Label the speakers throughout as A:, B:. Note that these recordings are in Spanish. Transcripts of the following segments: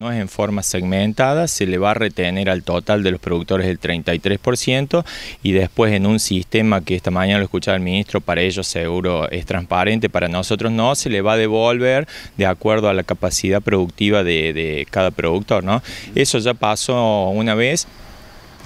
A: No es en forma segmentada, se le va a retener al total de los productores el 33% y después en un sistema que esta mañana lo escuchaba el ministro, para ellos seguro es transparente, para nosotros no, se le va a devolver de acuerdo a la capacidad productiva de, de cada productor. ¿no? Eso ya pasó una vez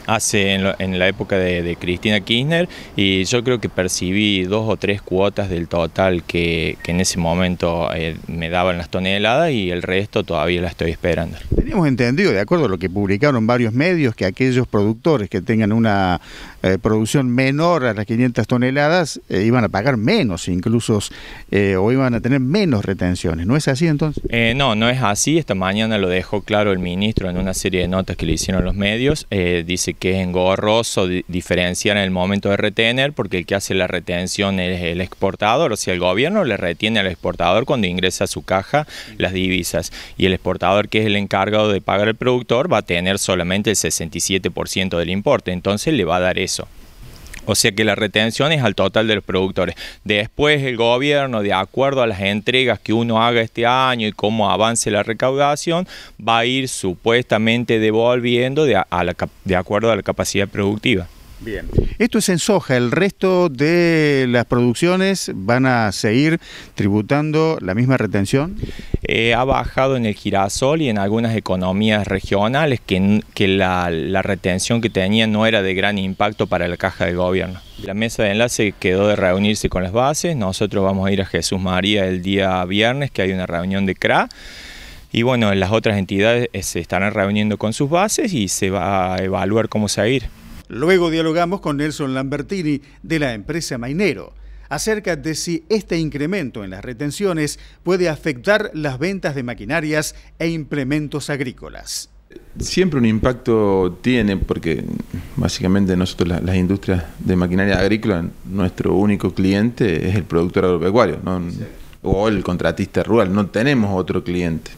A: hace en, la época de, Cristina Kirchner y yo creo que percibí dos o tres cuotas del total que, en ese momento eh, me daban las toneladas y el resto todavía la estoy esperando.
B: Tenemos entendido, de acuerdo a lo que publicaron varios medios, que aquellos productores que tengan una eh, producción menor a las 500 toneladas eh, iban a pagar menos incluso o iban a tener menos retenciones. ¿No es así entonces?
A: no, no es así. Esta mañana lo dejó claro el ministro en una serie de notas que le hicieron los medios. dice que es engorroso diferenciar en el momento de retener, porque el que hace la retención es el exportador, o sea, el gobierno le retiene al exportador cuando ingresa a su caja las divisas, y el exportador que es el encargado de pagar al productor va a tener solamente el 67% del importe, entonces le va a dar eso. O sea que la retención es al total de los productores. Después el gobierno, de acuerdo a las entregas que uno haga este año y cómo avance la recaudación, va a ir supuestamente devolviendo de, de acuerdo a la capacidad productiva.
B: Bien. Esto es en soja, el resto de las producciones van a seguir
A: tributando la misma retención. Eh, ha bajado en el girasol y en algunas economías regionales que, la, retención que tenía no era de gran impacto para la caja de gobierno. La mesa de enlace quedó de reunirse con las bases, nosotros vamos a ir a Jesús María el día viernes que hay una reunión de CRA. Y bueno, las otras entidades eh, se estarán reuniendo con sus bases y se va a evaluar cómo seguir. Luego
B: dialogamos con Nelson Lambertini de la empresa Mainero acerca de si este incremento en las retenciones puede afectar las ventas de maquinarias e implementos agrícolas.
C: Siempre un impacto tiene porque básicamente nosotros las, industrias de maquinaria agrícola, nuestro único cliente es el productor agropecuario o el contratista rural, no tenemos otro cliente.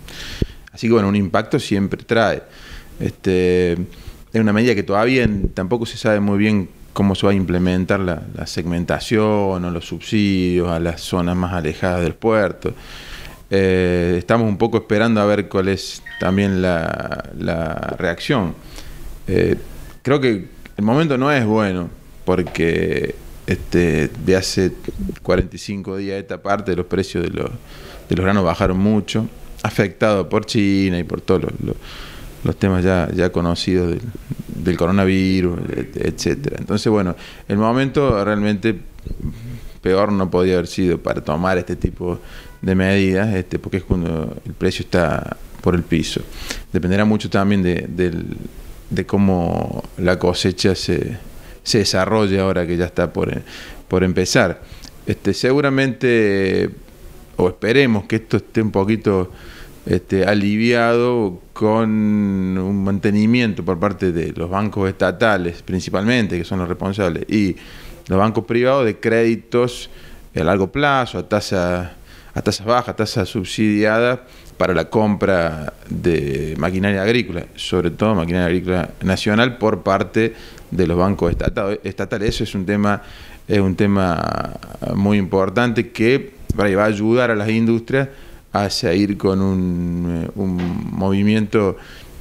C: Así que bueno, un impacto siempre trae. Este, es una medida que todavía tampoco se sabe muy bien cómo se va a implementar la, segmentación o los subsidios a las zonas más alejadas del puerto. Eh, estamos un poco esperando a ver cuál es también la, reacción. Eh, creo que el momento no es bueno, porque este, de hace 45 días esta parte los precios de los, granos bajaron mucho, afectado por China y por todos los los temas ya, ya conocidos del, coronavirus, etcétera. Entonces, bueno, el momento realmente peor no podía haber sido para tomar este tipo de medidas, este, porque es cuando el precio está por el piso. Dependerá mucho también de, de cómo la cosecha se, se desarrolle ahora que ya está por, por empezar. Este, seguramente, o esperemos que esto esté un poquito este, aliviado con un mantenimiento por parte de los bancos estatales, principalmente, que son los responsables, y los bancos privados de créditos a largo plazo, a tasa a tasas bajas, tasas subsidiadas para la compra de maquinaria agrícola, sobre todo maquinaria agrícola nacional por parte de los bancos estatales. Eso es un tema es un tema muy importante que va a ayudar a las industrias hacia ir con eh, un, movimiento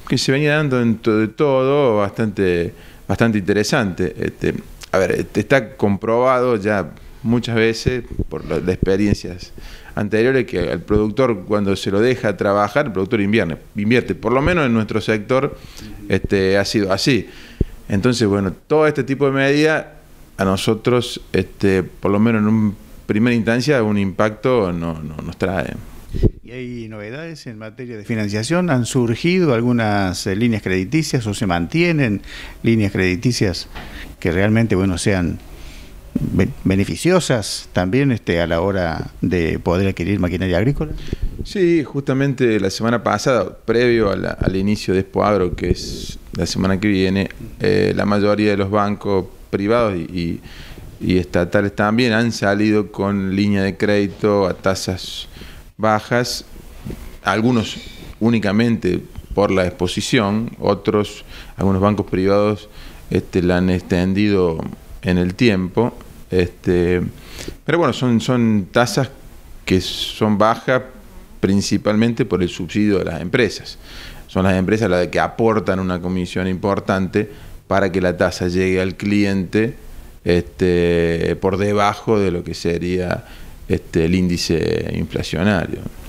C: que se venía dando dentro de todo bastante, bastante interesante. Este, a ver, este, está comprobado ya muchas veces por las experiencias anteriores que el productor cuando se lo deja trabajar, el productor invierte invierte, por lo menos en nuestro sector este, ha sido así. Entonces, bueno, todo este tipo de medidas a nosotros, este, por lo menos en un primera instancia, un impacto no, nos trae.
B: Y hay novedades en materia de
C: financiación.
B: ¿Han surgido algunas eh, líneas crediticias o se mantienen líneas crediticias que realmente bueno, sean beneficiosas también este, a la hora
C: de poder adquirir maquinaria agrícola? Sí, justamente la semana pasada, previo al inicio de Expoagro, que es la semana que viene, eh, la mayoría de los bancos privados y, y estatales también han salido con línea de crédito a tasas bajas, algunos únicamente por la exposición, otros, algunos bancos privados este, la han extendido en el tiempo. Este, pero bueno, son, son tasas que son bajas principalmente por el subsidio de las empresas. Son las empresas las que aportan una comisión importante para que la tasa llegue al cliente este, por debajo de lo que sería este, el índice inflacionario.